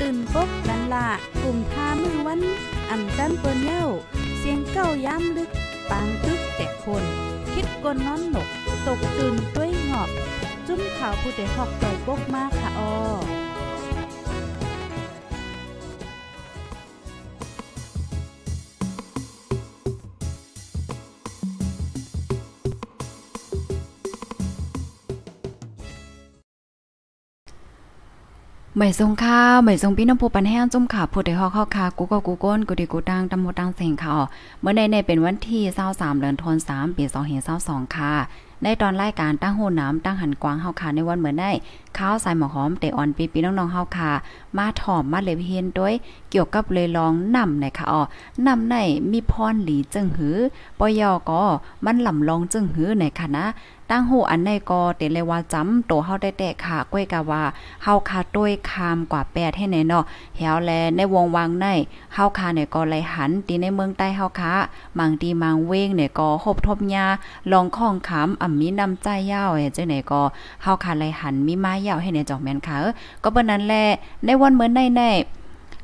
ตื่นปกนันละกลุ่มทามือวันอ่ำจันเปิ้นเย้าเสียงเก้าย้ำลึกปางตึกแต่คน คิดกนน้อนหนก ตกตื่นด้วยหงอบ จุ้มขาวผู้เด็กหอกต่อยปกมากค่ะออหม่ทรงข้าวไม่ทรงพี่น้องผู้ปันแห้งจุ่มข่าผู้ใดฮอกเข้าคากูก็กูก้นกูดีกูตังตำโมดังเสียงข่าวเมื่อในในเป็นวันที่23เดือนธันวาคมปี2522ค่ะในตอนรายการตั้งหูน้ำตั้งหันกวางเฮาคาในวันเหมือนได้ ข้าวสายหมอหอมเตออนปีปีน้องๆเฮาคามาถอมมาเลบเฮียนด้วยเกี่ยวกับเลยลองนำในค่ะอ๋อนำในมีพรหลีจึงหือปอยอก็มันลำลองจึงหือในค่ะนะตั้งหูอันในก็เตเลว่าจำโตเฮาได้แต่ค่ะก้วยกะว่าเฮาคาต้วยคามกว่าแปดให้ในเนาะแถวแลในวงวังในเฮาคาในก็ไหลหันตีในเมืองใต้เฮาคามังตีมังเว้งในก็หบทบยาลองข้องขามอ่ำมีนำใจยาวเอ้จังไหนก็เฮาคาไเลหันมีไม้ยาวให้ในจอกแม่นค่ะเออก็เปิ้นนั้นแหละ ในวันเหมือนในแน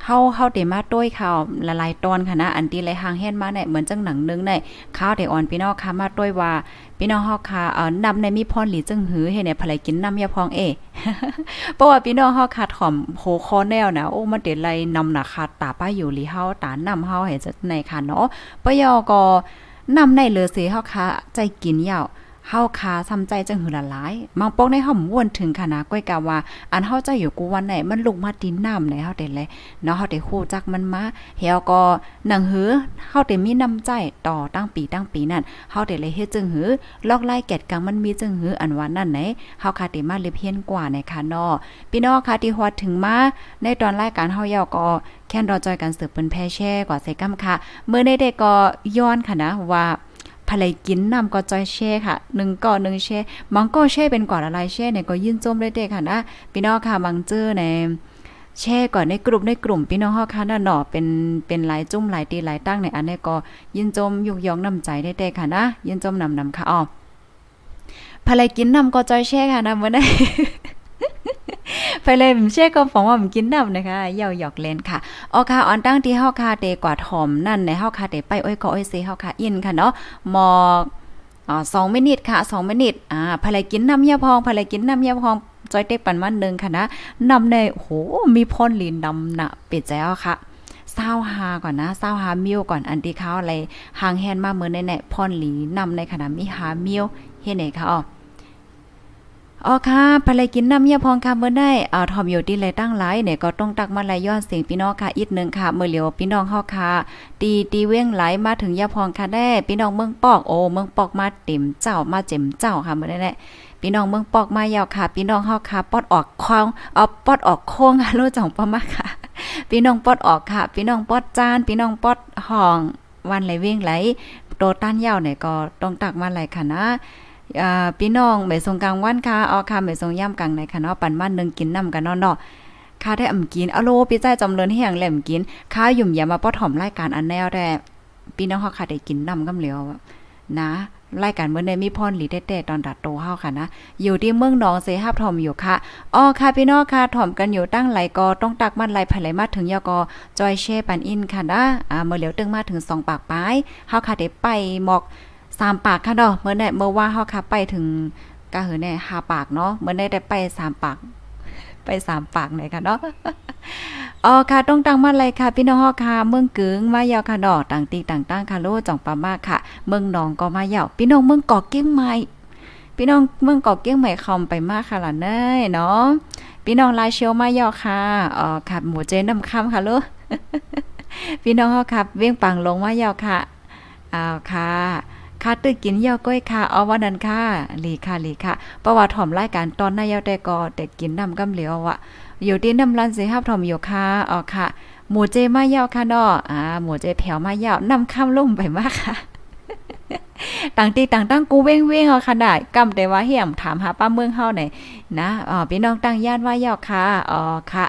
เฮาเฮาเดมาต้วยข่าวละลายตอนค่ะนะ อันที่ไหลหางแห่นมาเนี่ยเหมือนจังหนังนึงเนี่ยข้าวไดอ่อนพี่น้องค่ะ มาต้วยว่า พี่น้องเฮาค่ะเอ่อนำในมีพรหลีจังหือ ให้ในภรรยกินน้ำยาพองเอเพราะว่าพี่น้องเฮาขาดถ่อมโหคอแนวนะโอ้ มันเดไลนำน่ะค่ะ ตาป้าอยู่หลีเฮาตานำเฮาให้จังไหนค่ะเนาะปยอก็นำในเหลือเสียเฮาค่ะใจกินยาวขฮาขาทํำใจจังหือละลายมังปกในห่อมวนถึงขนาดก้อยกะว่า อันเฮาจะอยู่กูวันไหนมันลุกมาดินน้ำไหนเฮาได้เลยเนาะเฮาได้ฮู้จักมันมาเฮาก็หนังหือเฮาได้มีน้ำใจต่อตั้งปีตั้งปีนั่นเฮาได้เลยเฮ็ดจังหือลอกไล่แกดกางมันมีจังหืออันว่านั่นไหนเฮาคาได้มาเลเพียนกว่าในคาะเนาะพี่น้องคาะที่ฮอดถึงมาในตอนรายการเฮายาก็แค่รอจอยกันสืบเป็นแพ่แช่กว่าเซกัมค่ะ เมื่อในเด็กก็ย้อนค่ะนะว่าคะไรกินนำก็จอยแช่ค่ะ1ก่อ1แช่มังก็แช่เป็นก่อนอะไรแช่เนี่ยก็ยื่นจมเลยเด้ค่ะนะพี่น้องค่ะมังเจอในแช่ก่อนในกลุ่มในกลุ่มพี่น้องฮค่ะน่ะหนอเป็นเป็นหลายจุ่มหลายตีหลายตั้งในอันนี้ก็ยื่นจมยุกยองนำใจได้ด็กค่ะนะยื่นจมนำนำค่ะอ๋อภรรกินนำก็จอยแช่ค่ะนะเมื่อได้ไปเลยผมเชื่อก็ฟองว่าผมกินน้ำนะคะเย่าหยอกเล่นค่ะออค่ะออนตั้งที่ห้าคาเตกว่าถอมนั่น ในห้าคาเตไปอ้อยก็อ้อยเซห้าคาอินค่ะเนาะมออ๋อสองมินิทค่ะสองมินิทอ่าภรรยกินน้ำยาพองภรรยกินน้ำยาพองจอยเต็กปันวันหนึ่งค่ะนะนำในโอ้โหมีพ่นลีนดำหนะเปิดแจ้วค่ะเศร้าหาก่อนนะเศร้าหามิวก่อนอันที่เขาอะไรหางแฮนมาเหมือนในแน่พ่นหลีนำในขณะมีหามิวเฮ็ดไหนคะอ๋ออ๋อค่ะภรรยกินน้ำเมียพองค่ะเมื่อได้อ่าทอมอยู่ที่ไรตั้งหลายเนี่ยก็ต้องตักมาไลย้อนเสียงพี่น้องค่ะ อีกหนึ่งค่ะ เมื่อเหลียวพี่น้องเฮาค่ะ ตีตีเว้งไหลมาถึงยาพองค่ะได้ พี่น้องเมืองปอก โอ้ เมืองปอกมาเต็มเจ้ามาเจ็มเจ้าค่ะเมื่อได้แหละพี่น้องเมืองปอกมายาวค่ะ พี่น้องเฮาค่ะปอดออกคองเอาปอดออกโค้งค่ะรู้จังปะมาค่ะ พี่น้องปอดออกค่ะ พี่น้องปอดจาน พี่น้องปอดห้องวันไหลเว้งไหลโตต้านยาวเนี่ยก็ต้องตักมาไหลค่ะนะพี่น้องไม่งกลางวันค่ะเอาค่ะไม่งย่ำกลางในค่ะเนาะปันมานึง กินน้ำกันเนาะเนาะค่าได้อ่ำกินอโลพี่ใจจำเริญให้ย่งแหลมกินค่าหยุ่มอย่ามาป้อถ่อมรายการอันแนวแ่พี่น้องเฮาค่ะได้กินนำกำเหลียวนะ รายการเมื่อในมีพรหลีเต้ๆตอนดัดโตเฮาค่ะนะ อยู่ที่เมืองหนองเสหับ่อมอยู่ค่ะอ้อค่ะพี่น้องค่ะถ่อมกันอยู่ตั้งหลกอ ต้องตักมันหลายไหลมาถึงยกอจอยเช่ปันอินค่ะนะอ่าเมื่อเหลียวตึงมาถึงสองปากป้ายเฮาค่ะได้ไปหมอกสามปากค่ะเนาะเมื่อเนี่ยเมื่อว่าเฮาค่ะไปถึงกะเหอเนี่ยหาปากเนาะเมื่อี่ยได้ไปสามปากไปสามปากไหนค่ะเนาะอ๋อค่ะต้องตังมาเลย ค่ะ พี่น้องค่ะเมืองกึ๋งมายาะค่ะดอกต่างตีต่างตั้งค่ะโลจ่องปามาค่ะ เมืองนองก็มายาะพี่น้องเมืองกอกเกี้ยงใหม่ พี่น้องเมืองกอกเกี้ยงใหม่คอมไปมากค่ะล่ะเนยเนาะพี่น้องลาเชียวมายาะค่ะอ๋อค่ะหมูเจนน้ำคำค่ะลูกพี่น้องค่ะเวียงปังลงมายาะค่ะอ้าวค่ะค่าตื้อกินเยา่ก้อยค่ะเอาว่านั้นค่ะลีค่ะลีค่ะประวัติถ่อมรายการตอนหน้าเยาแต่กอแต่กินน้ำกำเหลียวอ่ะอยู่ที่น้ำรันสิหับถ่อมอยู่ค่ะอ๋อค่ะ หมูเจมาเยาค่ะเนาะอ่าหมูเจแผวมาเยานำข้ามลุ่มไปมากค่ะต่างตีต่างตั้งกูเว้งเว้งเอาค่ะได้กำแต่ว่าเหี่ยมถามหาป้าเมืองเฮาไหนนะอ๋อพี่น้องตั้งย่านว่าเยาวค่ะอ๋อค่ะ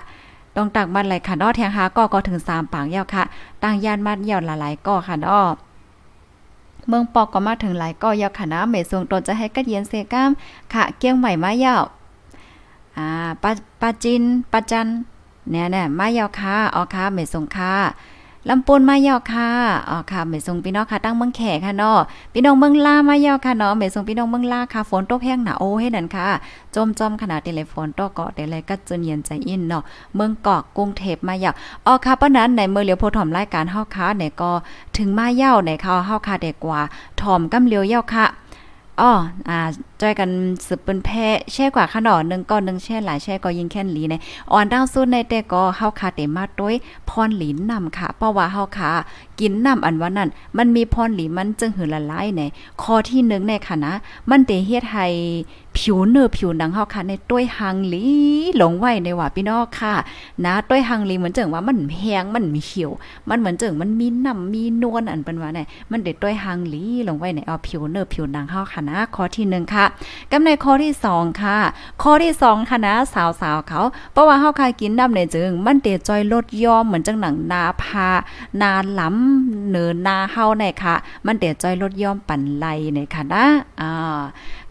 ต้องตักมัดไหลค่ะนอแทงหาก็ก็ถึงสามปางเยาวค่ะ ตั้งย่านมัดเยาหลายๆก็ค่ะนอเมืองปอกก็มาถึงหลายก็ยาวขนาเมสวงตนจะให้กัดเย็นเซก้ามขะเกี้ยงใหม่มายาวอ่าปาปาจินปาจันเนี่ยเนี่ยมายาวค่ะออค่ะเมสวงค่ะลำปูนมาเยาะค่ะ อ๋อค่ะเมส่งพี่น้องค่ะตั้งเมืองแขกค่ะเนาะพี่น้องเมืองล่ามาเยาะค่ะเนาะเมส่งพี่น้องเมืองล่าค่ะฝนตกแห้งหนาโอ้ให้นั่นค่ะจมจอมขนาดเทเลฟอนตกเกาะเดลัยก็จนเย็นใจอินเนาะเมืองเกาะกรุงเทพมาเยาะ อ๋อค่ะเพราะนั้นในเมืองเหลียวโพถอมรายการเฮาค้าในก็ถึงมาเยาะในเขาเฮาค้าเด็กกว่าถอมกำเลียวเยาะค่ะอ๋ออ่าจ้อยกันสืบเป็นแพ้แช่กว่าขนอนึงก้อนนึงแช่หลายแช่ก็ยิงแค่นหลีในอ่อนดาวสุดในแต่ก็เฮาคาเต็มมาด้วยพรหลินำค่ะเพราะว่าเฮาคากินนำอันว่านั้นมันมีพรหลีมันจึงหือละลายในข้อที่หในค่ะนะมันเตเฮ็ดให้ผิวเนื้อผิวหนังเฮาคาในต้วยหังหลีหลงไว้ในว่าพี่น้องค่ะนะต้วยหังหลีเหมือนจิงว่ามันแห้งมันมีเขียวมันเหมือนจิงมันมีน้ำมีนวลอันเป็นว่าไงมันเด็ดต้วยหังหลีหลงไว้ในเอาผิวเนื้อผิวหนังเฮาค่ะนะข้อที่หนึ่งค่ะกำในข้อที่2ค่ะ ข้อที่2ค่ะนะสาว ๆ เขา เพราะว่าเฮาคากินดำในยจึง มันเตจอยลดย่อมเหมือนจังหนังนาพา นาล้ำเนินนาเฮาเนี่ยค่ะ มันเตจอยลดย่อมปั่นไหลเนี่ยค่ะนะอ่า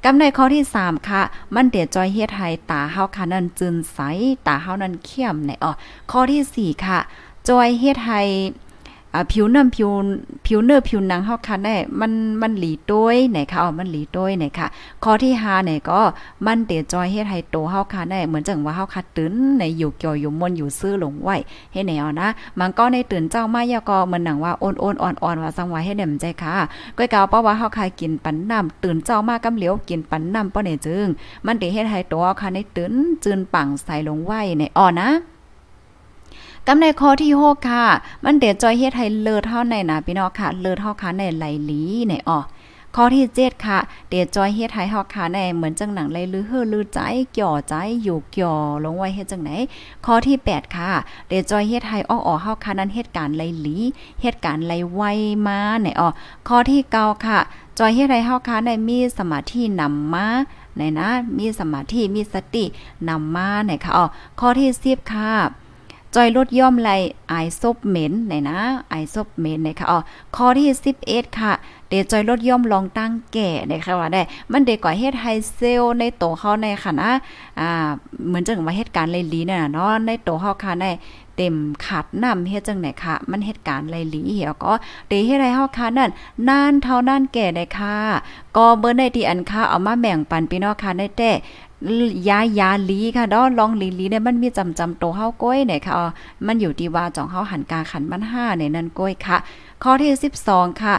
กำในข้อที่3ค่ะ มันเดจอยเฮ็ดให้ตาเฮาคานั้นจืนใสตาเฮานั้นเข้มในอ๋อข้อที่4ค่ะจอยเฮ็ดให้อ่าผิวเน้ำผิวผิวเนื้อผิวหนังเฮาค่ะได้มันมันหลีด้วยไหนค่ะอ๋อมันหลีด้วยไหนค่ะข้อที่5เนี่ยก็ มันเตจอยเฮ็ดให้โตเฮาค่ะได้เหมือนจังว่าเฮาคันตื่นในอยู่เกี่ยวอยู่มนอยู่ซื่อลงไหวเฮ็ดไหนอ๋อนะมันก็ในตื่นเจ้ามายาก็เหมือนหนังว่าโอนโอนอ่อนออ่นว่าสังว่าเฮ็ดไดมใจค่ะ ก้อยกาวเพราะว่าเฮาคันกินปันน้ำ ตื่นเจ้ามากำเหลียวกินปันน้ำป้อเนี่ยจึง มันเตเฮ็ดให้โตเฮาค่ะในตื่นจืนปังใส่ลงไหวไหนอ๋อนะกำในข้อที่6ค่ะ มันเดือดจอยเฮ็ดให้เลิศเท่าในนะพี่น้องค่ะ เลิศเท่าค่ะในไหลลีในออกข้อที่7ค่ะ เดี๋ยวจอยเฮ็ดให้ฮอกค่ะในเหมือนจังหนังเลยลือเฮือลือใจเกี่ยวใจอยู่เกี่ยวลงไว้เฮ็ดจังไหน ข้อที่ 8 ค่ะ เดี๋ยวจอยเฮ็ดให้ออกออกฮอกค่ะนั้นเหตุการณ์ไรหลีเหตุการณ์ไรไวมาไหนอ๋อข้อที่9ค่ะ จอยเฮ็ดให้ฮอกค่ะในมีสมาธินำมาไหนนะ มีสมาธิมีสตินำมาไหนค่ะอ๋อข้อที่10ค่ะจอยลดย่อมไลอายซบเหม็นไหนนะอายซบเหม็นนะคะอ๋อข้อที่11ค่ะ เดจอยลดย่อมลองตั้งแก่นะคะว่าได้มันเด็กก่อเฮ็ดไฮเซลในโตเ้าในค่ะนะอ่าเหมือนจังว่าเหตุการณ์เลยลีนี่ยเนาะในโตเ้าค่ะในเต็มขาดนำเฮ็ดจังไหนคะมันเหตุการณ์ไรลีเหี่ยวก็เดี๋ยเฮ็ดไรเฮาค่ะนั่นนานเท่านั่นแก่ได้ค่ะ ก็เบอร์ในที่อันค่ะเอามาแบ่งปันพี่น้องค่ะได้แต่ยายาลีค่ะ ดอลองลีลีเนี่ย มันมีจำจำโตเฮาก้อยเนี่ยค่ะมันอยู่ที่ว่าจองเฮาหันกาขันมันห้าเนนั่นก้อยค่ะ ข้อที่12 ค่ะ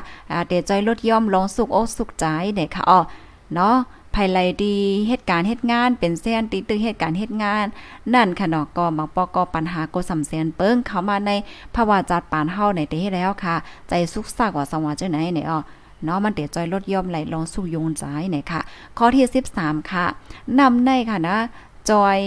เดจอยลดย่อมลองสุกโอสุกใจเนี่ยค่ะอ๋อเนาะภายไลดีเหตุการณ์เหตุงานเป็นเส้นติตึกเหตุการณ์เหตุงาน นั่นค่ะเนาะก็บางปอกอปัญหาโกสำเสียนเปิ้งเข้ามาในภาวะจัดปานเฮาในเตให้แล้วค่ะ ใจสุกสักว่าสมว่าจังไหนเนี่ยอ๋อเนาะมันเดี๋ยวจอยลดย่อมไหลลงสู่ยงใจหนค่ะ ข้อที่13 ค่ะ นำในค่ะนะจอย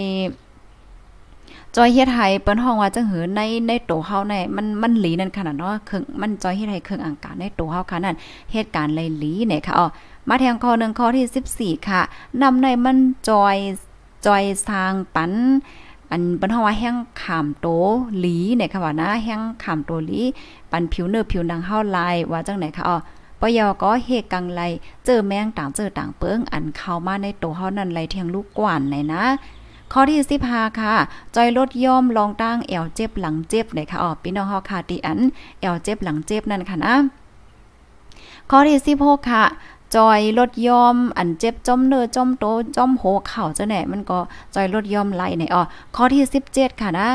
จอยเฮ็ดไห้เปิ้นห้องว่าจังหือในในโตเฮาในมันมันหลีนั่นขนาดเนาะเครื่องมันจอยเฮ็ดไห้เครื่องอังการในโตเฮาค่ะนั่นเหตุการณ์เลยหลีไหนค่ะอ๋อมาแทงข้อหนึ่งข้อที่ 14 ค่ะ นำในมันจอยจอยสร้างปันอันบรรทว่าแห้งขามโตหลีเนี่ยค่ะว่านะแห้งขามโตหลีปันผิวเนื้อผิวหนังเฮาลายว่าจังไหนค่ะอ๋อปยอก็เฮกังไลเจอแมงต่างเจอต่างเปิงอันเข้ามาในตัวเฮานั่นไลเทียงลูกกว่านเลยนะข้อที่สิบาค่ะจอยลดย่อมลองตั้งแอวเจ็บหลังเจ็บเลยค่ะอ๋อพี่น้องเฮาค่ะตีอัน แอวเจ็บหลังเจ็บนั่นค่ะนะข้อที่สิบหกค่ะจอยลดย่อม อันเจ็บจมเนื้อจมโตจอมโหเข่าจะไหนมันก็จอยลดย่อมไหลไหนอ๋อข้อที่17ค่ะนะ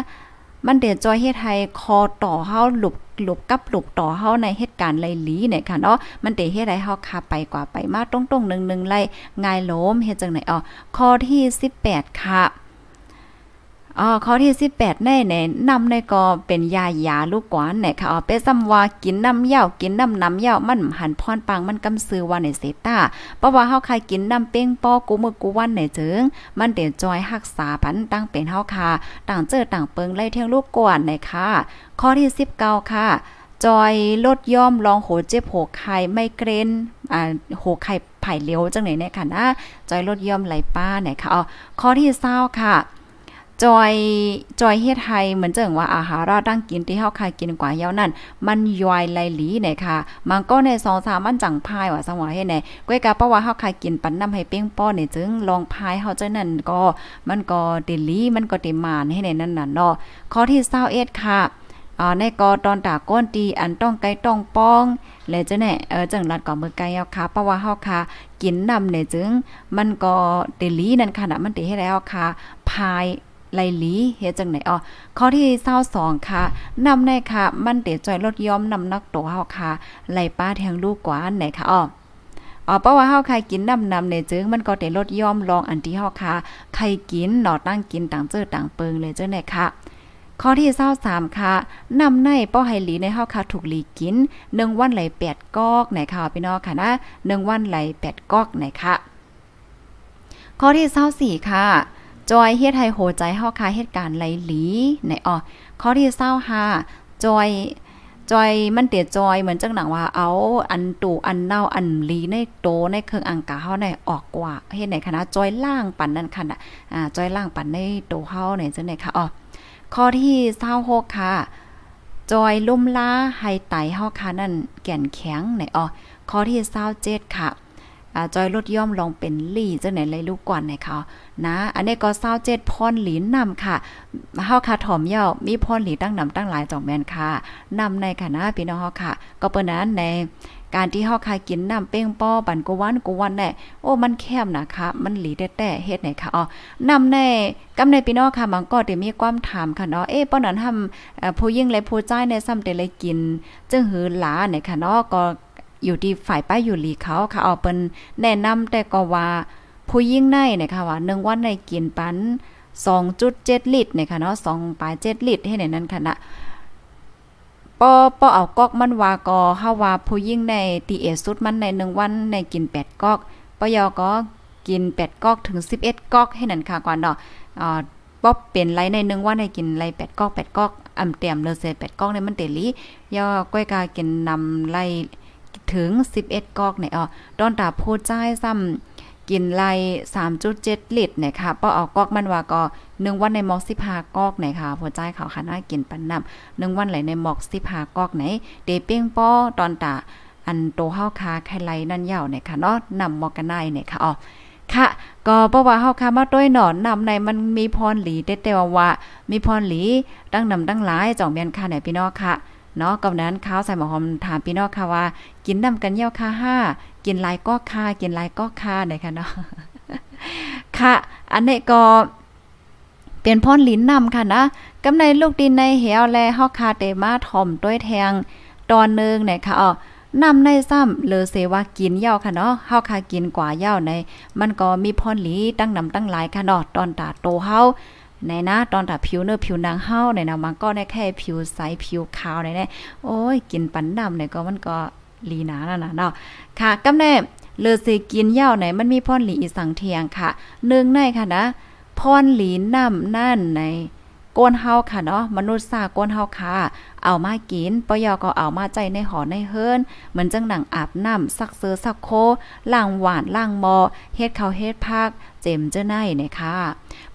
มันเดือดจอยเฮ็ดให้คอต่อเฮาหลบหลบกับหลบต่อเฮาในเหตุการณ์ไรลีเนี่ยค่ะเนาะมันเดือดเฮ็ดให้เฮาคาไปกว่าไปมาตรงๆนึ่งๆไล่ง่ายล้มเฮ็ดจังไหนอ๋อข้อที่18ค่ะอ๋อข้อที่สิบแปดในในนำในก็เป็นยายาลูกกวานไหนค่ะอ๋อเปซ้ำว่ากินน้ำเหย้ากินน้ำน้ำเหย้ามันหันพรปังมันกาซื้อว่าในเซต้าเพราะว่าเฮาใครกินน้ำเป้งป้อกูมือกูวันไหนจึง มันเดี๋ยวจอยหักษาพันตั้งเป็นเฮาค่ะต่างเจอต่างเปิงไล่เที่ยงลูกกวนไหนค่ะ ข้อที่สิบเก้าค่ะ จอยลดย่อมลองโหเจ็บโหไข่ไม่เกรนอ่าโหไข่ไผ่เลี้ยวจังไหนเนี่ยค่ะนะจอยลดย่อมไหลป้าไหนค่ะอ๋อข้อที่เศร้าค่ะจอยจอยเฮ็ดไทย เหมือนเจิงว่าอาหารเราดั้งกินที่เฮาคายกินกว่าเยาวนั่นมันย่อยไหลหลีไหนค่ะ มันก็ในสองสามมันจังพายว่าสมว่าเฮ็ดไหนก้อยกะเพราะว่าเฮาคายกินปันน้ำให้เป้งป้อเนี่ยจึงลองพายเฮาจังนั่นก็มันก็เดลีมันก็เ็มานให้ในนั่นน่ะเนาะ ข้อที่21ค่ะ อ่า ในกอตอนตาก้นตีอันต้องไกลต้องป้อง และจะแน่เออจังหลัดก่อมือไกลเอาค่ะเพราะว่าเฮาค่ะกินนำเนี่ยจึงมันก็เดลีนั่นค่ะนะมันเดให้แล้วค่ะ พายไลลีเฮ็ดจังไหนอ๋อข้อที่เ้าสองค่ะ นำในค่ะ มันเตจอยลดย้อมนำนักตัวเฮาค่ะไหลป้าแทงลูกกว่าไหนค่ะอ๋ออ๋อเพราะว่าเฮาใครกินนำนำในเจึงมันก็ได้ลดย่อมลองอันที่เฮาค่ะ ใครกินหนอตั้งกินต่างเจอต่างเปิงเลยเจ้าไหนค่ะ ข้อที่เศร้าสามค่ะนำในป้อไฮหลีในเฮาค่ะ ถูกหลีกินหนึ่งวันไหลแปดกอกไหนค่ะ พี่น้องค่ะนะหนึ่งวันไหลแปดกอกไหนค่ะ ข้อที่เศร้าสี่ค่ะจอยเฮ็ดให้โหใจเฮาคาเหตุการณ์ไหลหลีในอ๋อข้อที่เศร้าจอยจอยมันเตียจอยเหมือนจังหนังว่าเอาอันตู่อันเน่าอันลีในโตในเครื่องอังกาเฮาในออกกว่าเฮ็ดในคณะจอยล่างปันนั่นค่ะอ่าจอยล่างปันในโตเฮาในจังได๋ค่ะอ๋อข้อที่เศร้าหกค่ะ จอยลุ่มล้าไฮไตเฮาค่ะนั่น แก่นแข็งในอ๋อข้อที่เศร้าเจ็ดค่ะจอยลดย่อมลองเป็นลี่จะไหนเลยลูกก่อนใหเขานะ อันนี้ก็เศร้าเจ็ดพรหลีนำค่ะเฮาค่ะถอมเย่ามีพรหลีตั้งนำตั้งหลายจองแมนค่ะนำในค่ะนะพี่น้องเฮาค่ะ ก็เปิ้นนั้นใน การที่เฮาคายกินน้ำเป้งป้อบันกวันกวันแน่โอ้ มันแคบนะคะ มันหลีแต่แต่เฮ็ดไหนคะอ๋อนำในกำในพี่น้องค่ะบางก็ได้มีความถามค่ะเนาะ เอ๊ะป้อนั้นทำผู้ยิ่งและผู้ใจในซ้ำแต่เลยกินจึงหือหลาในค่ะเนาะก็อยู่ที่ฝ่ายป้ายอยู่หลีเขาค่ะเอาเป็นแนะนำแต่ก็ว่าผู้ยิ่งในเนี่ยค่ะว่าหนึ่งวันในกินปัน 2.7 ลิตรเนี่ยค่ะเนาะ2ปลาย7ลิตรให้ในนั้นค่ะนะปอปอเอากอกมันวากอเฮาว่าผู้ยิ่งในตีเอสุดมันในน่งวันในกิน 8 กอกปยอก็กิน8กอกถึง 11 กอกให้นั้นค่ะก่อนเนาะอ่าบ่เป็นไรในนงวันในกินไร8กอก8กอกอำเตียมเลยเส8กอกในมันเตลียอก้อยกากินนำไลถึง 11กอกเนี่ยอ๋อดอนตาโพจ้ายซ้ำกินไล3.7 ลิตรเนี่ยค่ะป้อเอกกอกมันว่าก็1วันในหมอก15กอกเนี่ยค่ะโพจ้ายเขาค่ะน่ากิน ปันน้ำ1วันไหลในหมอก15กอกไหน เดเปี้งป้อดอนตาอันโตเฮาคาไคไลนั่นยาวเนี่ยค่ะเนาะนำหมอกกันได้เนี่ยค่ะอ๋อค่ะ ก็เพราะว่าเฮาค่มาด้วยหนอนนำในมันมีพรหลีเด็ดแต่ว่า มีพรหลีตั้งนำ ดังหลายจ่องเมียนค่ะหนีพี่น้องค่ะเนาะกำนั้นข้าวใส่หมอหอมถามพี่น้องค่ะว่า กินน้ากันเยี่ยวค่ะห้า กินลายก็ค่ากินลายก็ค่าไหนค่ะเนาะ ค่ะ อันนี้ก็ เป็นพ่อนลิ้นนำค่ะนะกำในลูกดินในเหวแลฮอกคาเตมาถ่อมด้วยแทง ตอนนึงไหนค่ะอ๋อนำในซ้ำเลอเสว่ากินเหย้าค่ะเนาะเฮาคากินกว่าเหย้าใน มันก็มีพรอนหลีตั้งนำตั้งหลายค่ะเนาะตอนตาโตเฮาในนะตอนถ้าผิวเนื้อผิวหนังเฮาในนะมันก็ได้แค่ผิวใสผิวขาวในเน่โอ้ยกินปันดำในก็มันก็ลีนาแล้วนะเนาะค่ะกำแน่เลอซีกินเย้าในมันมีพรหลีอีสังเทียงค่ะหนึ่งในค่ะนะพรหลีน้ำนั่นในก้นเฮาค่ะเนาะมนุษย์ซาก้นเฮาค่ะ เอามากินปยอก็เอามาใจในหอในเฮิรนเหมือนจังหนังอาบน้ำซักเสื้อซักโคล่างหวานล่างมอเฮ็ดเขาเฮ็ดพักเจมเจ้าไเนี่ยค่ะ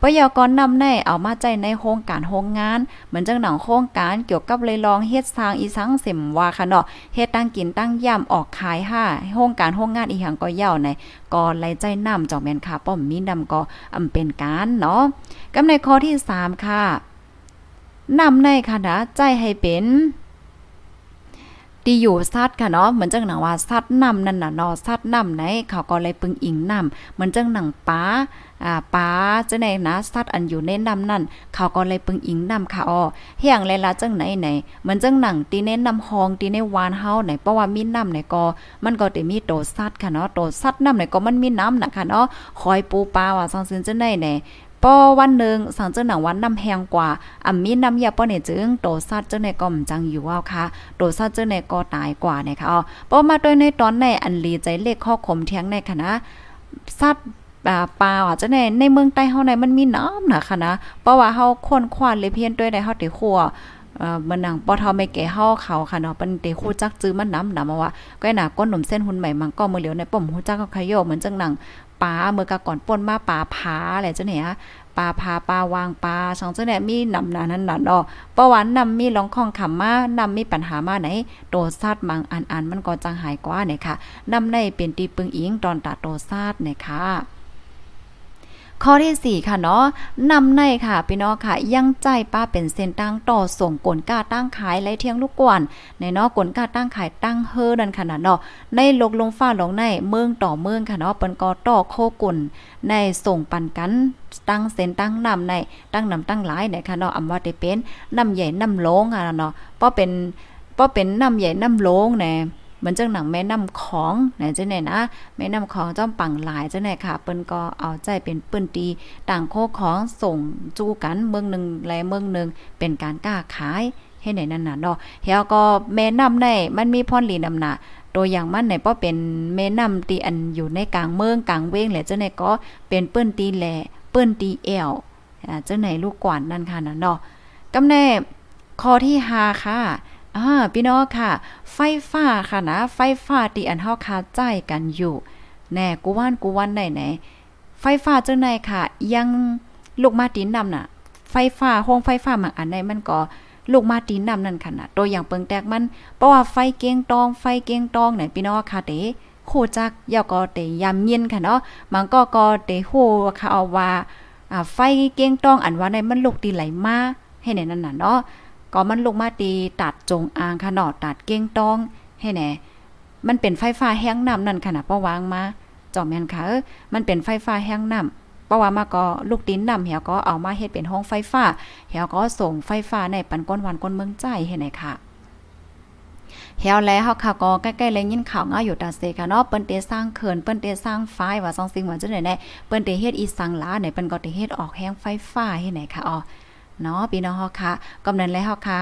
ปยกรนำแน่เอามาใจในโครงการโครงงาน เหมือนจังหนังโครงการเกี่ยวกับเลยลองเฮ็ดสร้างอีสังเสมว่าค่ะเนาะ เฮ็ดตั้งกินตั้งย่ำออกขายห้าโครงการโครงงานอีหยังก็เหยาวในก่อนไหลใจนำจอกแม่นค่ะป้อมมีนำก็อำเป็นการเนาะกำในข้อที่3ค่ะนำในค่ะนะใจให้เป็นตีอยู่ซัดค่ะเนาะเหมือนจังหนังว่าซัดนำ นั่นน่ะเนาะซัดนำไหน เขาก็เลยปึงอิงนำเหมือนจังหนังป้าอ่าป้าจังไหนนะซัดอันอยู่ในนำนั่น เขาก็เลยปึงอิงนำค่ะอ๋อเฮียงเลยละจังไหนไหนเหมือนจังหนังตีเน้นำหองตีในวานเฮาไหนเพราะว่ามีน้ำไหนก็มันก็ได้มีโตซัดค่ะเนาะโตซัดนำไหนก็มันมีน้ำน่ะค่ะเนาะคอยปูปลาว่าซองซื่นจังไหนไหนป้อวันหนึ่งสังเจ้าหนังวันน้าแหงกว่าอ่ำมีน้ำยาป้อเนี่ยจึงโตซาดเจ้าในก็มจังอยู่ว่าค่ะโตซาดเจ้าในก็ตายกว่านะคะอ๋อป้อมาโดยในตอนในอันลีใจเลขข้อขมเทียงในคณะซัดปลาอ่เจ้าในในเมืองใต้เฮาในมันมีน้ำานะค่ะนะเพราะว่าเฮาค้นคว้าเลยเพียนด้วยในเฮาติขัวเอ่อมันนังปอทอไม่แก่เฮาเขาค่ะเนาะเป็นเตคู่จักจื้อมันน้ำานำว่าก็หน้าก้นหนุ่มเส้นหุ่นใหม่มันก็มือเหลียวในป่มหูจักเขาขยโยเหมือนจังหนังปาเมื่อก่อนป่นมาปาผาอะไรเจ้าเนี่ยปาพาปาวางปาสองเจ้าเนี่ยมีนำนานั้นนั่นอาอประวันนำมีลองคองขำมานำมี ปัญหามาไหน โตซาดมังอันอันมันก็จังหายกว่าเนี่ยค่ะนำในเป็นตีปึงอิงตอน ตา โตซาดเนี่ยค่ะข้อที่4ค่ะเนาะนำในค่ะพี่น้องค่ะยังใจป้าเป็นเส้นตั้งต่อส่งกลก้าตั้งขายไรเทียงลูกกวนในเนาะกลก้าตั้งขายตั้งเฮอดันขนาดเนาะ ในลกลงฟ้าลงในเมืองต่อเมืองค่ะเนาะ เปิ้นก็ต่อโคกุลในส่งปันกันตั้งเส้นตั้งนำในตั้งนำตั้งหลายในค่ะเนาะอำว่าไดเป็นนำใหญ่นำลงค่ะเนาะเพราะเป็นเพราะเป็นนำใหญ่นำลงเนี่ยมันจังหนังแม่นำของไหนจังไหนนะ แม่นำของจ้อมปังหลายจังไหนค่ะ เปิ้นก็เอาใจเป็นเปิ้นตี ต่างโคของส่งจู้กันเมืองหนึ่งและเมืองหนึ่งเป็นการกล้าขายให้ไหนนั่นน่ะเนาะเฮวก็แม่นำได้มันมีพรหลีนำหน่าตัวอย่างมันไหนป้เป็นแม่นำตีอันอยู่ในกลางเมืองกลางเว้งแหละจังไหนก็เป็นเปิ้นตีแหละเปิ้นตีแอวอ่าจ๊งไหนลูกกวนนั่นค่ะนั่นเนาะกำแน่ข้อที่5ค่ะอ่าพี่น้องค่ะ ไฟฟ้าค่ะนะไฟฟ้าที่อันเฮาคาใจกันอยู่ แน่กูว่านกูวันไหนไหน ไฟฟ้าจังไหนค่ะ ยังลูกมาตินนำน่ะ ไฟฟ้าห้องไฟฟ้าบางอันไหนมันก็ลูกมาตินนำนั่นค่ะนะตัวอย่างเปิงแตกมันเพราะว่าไฟเก้งตอง ไฟเก้งตองไหนพี่น้องค่ะเด้โคจักยอกอเตยามเย็นค่ะเนาะมันก็ก็เตโฮค่ะเอาว่า ไฟเก้งตองอันว่าในมันลูกตีไหลมาให้ในนั้นน่ะเนาะก็มันลงมาตีตัดจงอางขนอดตัดเก้งต้อง ให้แหน่มันเป็นไฟฟ้าแห้งน้ำนั่นขนาดป้าวางมาจอมแมนค่ะเออมันเป็นไฟฟ้าแห้งน้ำป้าว่ามาก็ลูกติ้นนํำเห่ยวก็เอามาเฮ็ดเป็นห้องไฟฟ้าเห่ยวก็ส่งไฟฟ้าในปันก้นวันก้นเมืองใจให้ไหนค่ะเฮียแล้วเฮาค่ะก็ใกล้ๆเลยยินข่าวง้าอยู่ตาเซค่ะเนาะเปิ้นเตสร้างเขินเปิ้นเตสร้างไฟว่าซองซิงว่าจังได๋แน่เปิ้นเตเฮ็ดอีสังลาไหนเปิ้นก็เตเฮ็ดออกแห้งไฟฟ้าให้ไหนค่ะอ๋อเนาะพี่น้องเฮาค่ะกำเนิดไรเฮาค่ะ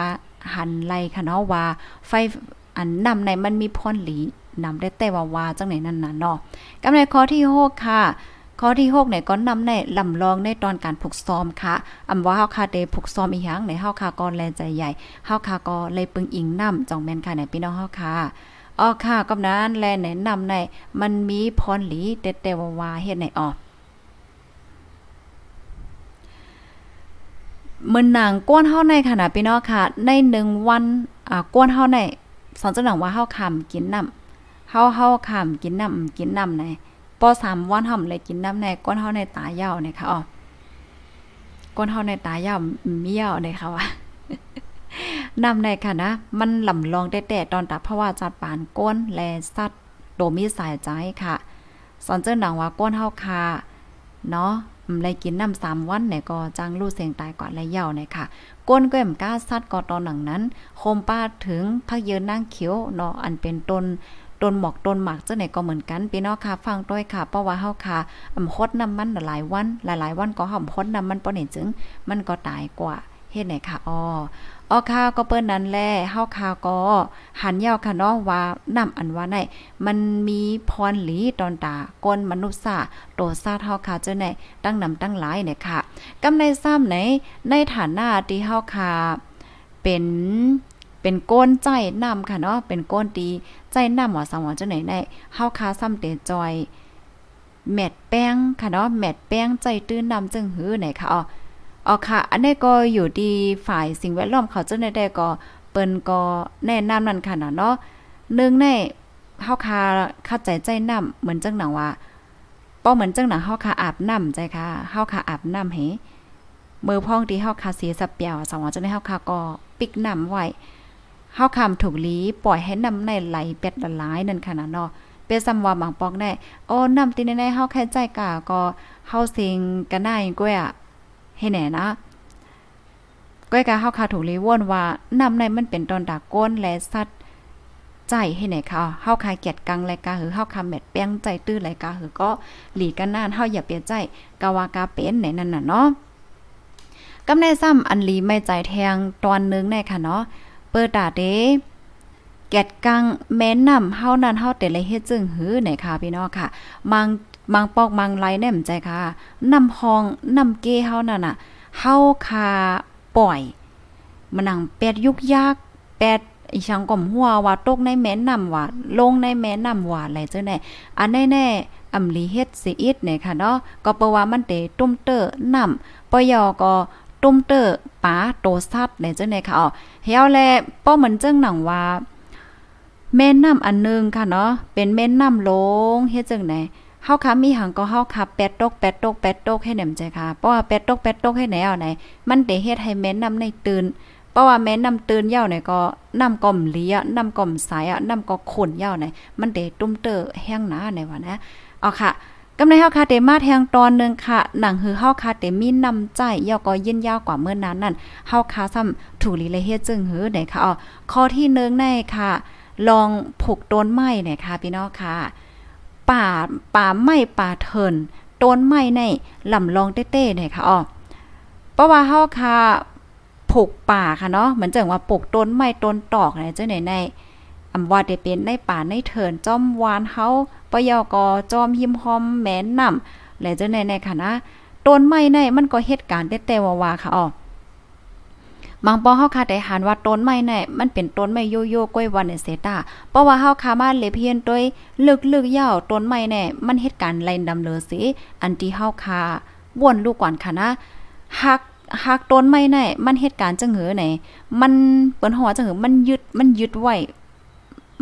หันไรค่ะเนาะว่าไฟอันนำในมันมีพรหลีนำได้แต่ว่าวาจังไหนนั่นน่ะเนาะกำเนิดข้อที่6ค่ะข้อที่6เนี่ยก็นำในลำลองในตอนการผูกซ้อมค่ะ อำว่าเฮาค่ะได้ผูกซ้อมอีหยังในเฮาค่ะกนแลใจใหญ่เฮาค่ะก็เลยปึงอิงนำจ่องแม่นค่ะในพี่น้องเฮาค่ะอ๋อค่ะกำนันแลแนะนำในมันมีพรหลีเด่แต่ว่าวาเฮ็ดในออกมือนหนังก้วนเฮาในขณะพี่น้องค่ะ ในหนึ่งวัน อ่าก้วนเฮาในสอนจังหนังว่าเฮาคำกินน้ำเฮาเฮาคำกินน้ำกินน้ำในปอสามวันห่อมเลยกินน้ำในก้วนเฮาในตายาวเนี่ยค่ะอ๋อก้นเฮาในตายาเมียาวเลยค่ะว่านำในค่ะนะมันลำลองแต่แต่ตอนตับเพราะว่าจัดปานก้นแลสัตว์โดมีสายใจค่ะสอนเจ้าหนังว่าก้นเฮาคาเนาะไรกินน้ำสามวันไหนก็จังลู่เสียงตายก่อนละเย่าี่ยค่ะก้นก็แอมก้าซัด ก็ตอนหนังนั้น โคมป้าถึงพักเยืนนั่งเขียวเนาะอันเป็นต้นต้นหมอกต้นหมากเจ้าไหนก็เหมือนกันพี่น้องค่ะ ฟังด้วยค่ะเพราะว่าเฮาค่ะ อำ คดน้ำมัน หลาย วัน หลาย ๆ วันก็หอมคดน้ำมันป้เนี่จึง มันก็ตายกว่าเฮ็ดไหนค่ะอ๋อออข้าวก็เปิ้นนั้นแลเฮาข้าวก็ หันยาวค่ะเนาะว่านำอันว่าไหนมันมีพรหลีตอนตาก้นมนุษย์สาโตซาเฮาข้าเจ้าไหนตั้งนำตั้งหลายเนี่ยค่ะ กำในซ้ำไหนในฐานะที่เฮาข้าเป็น เป็นก้นใจนำค่ะเนาะ เป็นก้นตี ใจนำหมอสมองเจ้าไหนในเฮาข้าซ้ำเตจอย แมดแป้งค่ะเนาะแมดแป้งใจตื้นนำจึงหื้อไหนค่ะอ๋ออ๋อค่ะอันนี้ก็อยู่ดีฝ่ายสิ่งแวดล้อมเขาเจ้าในได้ก็ เปิ้นก็แนะนำนั่นค่ะเนาะนึงในเฮาคาเข้าใจใจน้ำเหมือนจังหนังว่าป้อเหมือนจังหนังเฮาคาอาบน้ำใจค่ะเฮาคาอาบน้ำเฮมือพ่องที่เฮาคาเสียสับเปียวสองจังในเฮาคาก็ปิกน้ำไว้เฮาคำถูกลีปล่อยให้น้ำในไหลเป็ดละลายนั่นค่ะเนาะเปนสมว่าบางปอกได้โอ้น้ำที่ในๆเฮาแค่ใจกะก็เฮาสิงกันได้กวยอ่ะให้แน่นะก้อยกาเฮาคาถูกลีว่นว่านำในมันเป็นตอนตาก้นและสัตว์ใจให้ไหนค่ะเฮาคาเกียดกังรายกาหรือเฮาคาแมดแป้งใจตื้อรายกาหรือก็หลีกันนานเฮาอย่าเปลี่ยนใจกาวากาเป็นไหนนั่นน่ะเนาะกำในซ้ำอันลีไม่ใจแทงตอนนึงในค่ะเนาะเปิดตาเด้แกดกังแม่นำเฮานั่นเฮาแต่ละเฮ็ดจึงหือไหนค่ะพี่น้องค่ะมังมังปอกมังไรลแน่มใจค่ะ นำห้องนำเก้เฮานั่นน่ะเฮาคาปล่อยมันนังแปดยุกยาก แปด อีช่างก่อมหัวว่าตกในแม่น้ำว่าลงในแม่น้ำว่าอะไรเจ้าแน่อันแน่แน่อำลีเฮ็ดสิอิดเนี่ยค่ะเนาะ ก็เปว่ามันเตตุ้มเตอน้ำปยอก็ตุ้มเตอป๋าโตซัดเนี่ยเจ้าแน่ค่ะอ๋อเฮีาแลป้อเหมือนเจ้งหนังว่า แม่น้ำอันนึงค่ะเนาะ เป็นแม่น้ำลงเฮ็ดจังได๋เฮาคับมีหังก็เฮาคับแปดตกแปดตกแปดตกให้หนมใจค่ะเพราะว่าแปดตกแปดตกให้ไหนเอาไหนมันได้เฮ็ดให้แม่นำในตื่นเพราะว่าแม่นำตื่นยาวไหนก็นำก่อมเลียนำก่อมสายอ่ะนำก็ขนยาวไหนมันได้ตุ้มเตอแห้งหนาไหนวะนะเอาค่ะ กำในเฮาคาเตมาแทงตอนนึงค่ะ หนังหือเฮาคาเตมีนำใจยาก็ยินยาวกว่าเมื่อนั้นนั่นเฮาคาซ้ำถูลีเลเฮ็ดจึงหือไหนค่ะอ๋อข้อที่1ในค่ะ ลองผูกต้นไม้เนี่ยค่ะ พี่น้องค่ะป่า ป่า ไม้ ป่าเถิน ต้นไม้ในลำลองเต้ๆเนี่ยค่ะอ๋อเพราะว่าเฮาค่ะ ปลูกป่า ค่ะ เนาะ เหมือนจังว่าปลูกต้นไม้ ต้นตอกเนี่ยเจ้าไหนในอำว่าไดเป็นในป่าในเถินจอมวานเฮาปยอกอจอมหิมหอมแม่นนำและเจ้าไหนในค่ะนะ ต้นไม้ใน มันก็เหตุการณ์เต้แต่ว่าๆค่ะอ๋อบางปอเฮาคาะได้หานว่าต้นไม้แน่ มันเป็นต้นไม้โยโย่ก้อยวันเซตาเพราะว่าเฮาคาะมาเลยเพียนด้วยลึกๆยาวต้นไม้แน่ มันเหตุการณ์ไร่ดำเลอสิอันที่เฮาคาะบ่นลูกก่อนค่ะนะฮักหากต้นไม้แน่มันเหตุการณ์จังเหือไหนมันเปิ้นหัวจังเหือมันยึด มันยึดไว้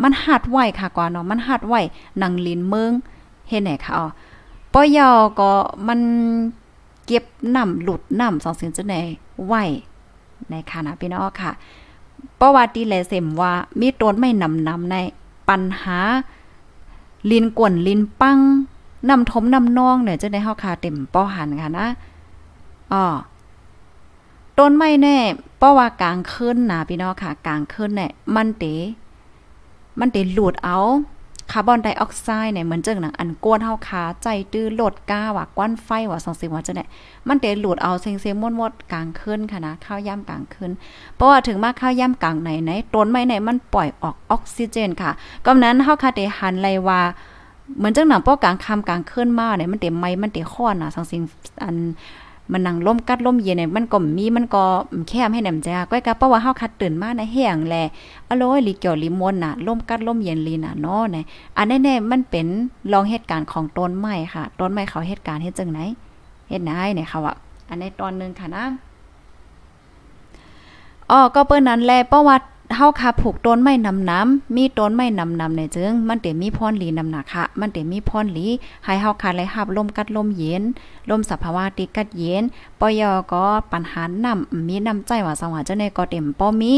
มันหัดไว้ค่ะกว่าเนาะ มันหัดไว้นังลินเมืองเฮ็ดไหนค่ะอ๋อปอยอก็มันเก็บน้ำหลุดน้ำสองเสียงจังไหนไว้นะคะนะพี่น้องค่ะเพราะว่าตีแลเสมว่า มีตนไม่นำนำในปัญหา ลินกวนลินปังนำทมนำนองเนี่ยจะได้เฮาคาเต็มป้อหันค่ะนะอ๋อต้นไม่แน่ป้อาว่ากลางคืนนะพี่น้องค่ะ กลางคืนเนี่ยมันเตมันเตหลุดเอาคาร์บอนไดออกไซด์เนี่ย เหมือนเจิงหนังอันกวนเท่าขาใจตื้อโหลดก้า ว่วก้อนไฟว่าสองสิว่าจเนี่ย มัน เตหลุดเอาเซ็งเซมดกลางคืนค่ะ นะข้าวย่ำกลางคืนเพราะว่าถึงมากข้าวย่ำกลางไหนไหนต้นไม้ไหนมันปล่อยออกออกซิเจนค่ะก็นั้นเท่าคาเตหันไลว่า เหมือนเจ้าหนังป้อกลางค่ำกลางคืนมาเนี่ยมันเต็มไม้มันเต็มข้อนอ่ะสังสิงอันมันนั่งล่มกัดล่มเย็นเนี่ยมันก็มีมันก็แคบให้แหนมจ้าก้อยกะเพราะว่าเฮาคัดตื่นมาในแห้งแลอโลยลิเกียวลิมนน่ะล่มกัดล่มเย็นลีน่ะเนาะนะอันแน่ๆมันเป็นลองเหตุการณ์ของต้นไม้ค่ะ ต้นไม้เขาเหตุการณ์เฮ็ดจังไหนเฮ็ดไหนเนี่ยค่ะว่าอันในตอนนึงค่ะนะอ๋อก็เปิ้นนั้นแลเประวัาเฮาคาผูกต้นไม้นำน้ำมีต้นไม้นำนำในจึง มันเต็มมีพรหลีนำหนาค่ะ มันเต็มมีพรหลีให้เฮาคาไหลหับลมกัดลมเย็น ลมสภาวะติกัดเย็น ปอยอก็ปัญหาน้ำมีน้ำใจว่าสวงหาเจ้าในก็เต็มป้อมี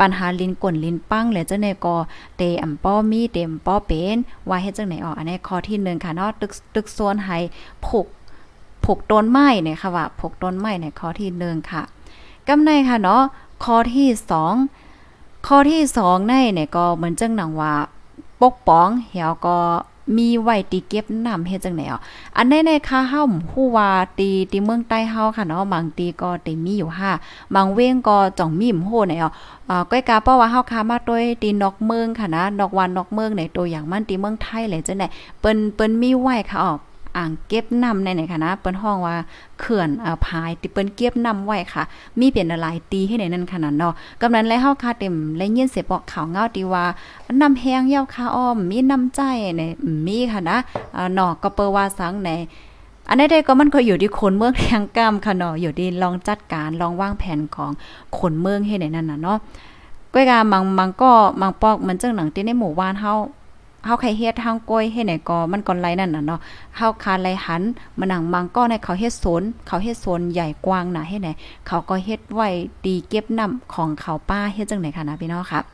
ปัญหาลินก่นลินปังและเจ้าในก็เตอำป้อมีเต็มป้อเป็นว่าเฮ็ดจังไหนออกอันนี้ข้อที่หนึ่งค่ะเนาะตึกตึกโวนให้ผูกผูกต้นไม้เนี่ยค่ะว่าผูกต้นไม้ในข้อที่หนึ่งค่ะ กำในค่ะเนาะข้อที่สองข้อที่สองในเนี่ยก็เหมือนจังหนังว่าปกป้องเหี่ยวก็มี ไว้ตีเก็บน้ำเฮ็ดจังไหนอ๋ออันในในค่าเฮาฮู้ว่าตีตีเมืองใต้เฮาค่ะเนาะบางตีก็ตีมีอยู่ค่ะ บางเว้งก็จ่องมีมโหไหนอ๋ออ่าก้อยกาเป้าว่าเฮาค้ามาตวยตีนอกเมืองค่ะนะนอกวันนอกเมืองไหนตัวอย่างมันตีเมืองไทยแหละจังไหนเปิ้นเปิ้นมีไว้ค่ะอ๋ออ่างเก็บน้ำในไหนค่ะนะเปิ้นห้องว่าเขื่อนอ่าพายที่เปิ้นเก็บน้ำไว้ค่ะ มีเปลี่ยนอะไรตีให้ในนั้นขนาดเนาะกำนั้นไรเฮาคาเต็มไรเงี้ยเสียบอกข่าวเงาตีว่าน้ำแห้งเยาคาอ้อมมีน้ำใจในมีค่ะนะอ่าหนอกก็เปิ้ว่าสังในอันนี้ได้ก็มันก็อยู่ที่คนเมืองแทงกล้ามค่ะเนาะอยู่ที่ลองจัดการลองวางแผนของคนเมืองให้ในนั้นน่ะเนาะก้วยกามังมังก็มังปอกมันจังหนังที่ในหมู่บ้านเฮาเฮาใครเฮ็ดทางก้อยเฮ็ดไหนก็มันก่อนไหลนั่นน่ะเนาะเฮาคาไหลหันมนหนังบางก้อนใน้เขาเฮ็ดโซนเขาเฮ็ดโซนใหญ่กว้างน่ะเฮ็ดไหน เขาก็เฮ็ดไว้ดีเก็บน้ำของเขาป้าเฮ็ดจังไหนคะนะพี่น้องครับ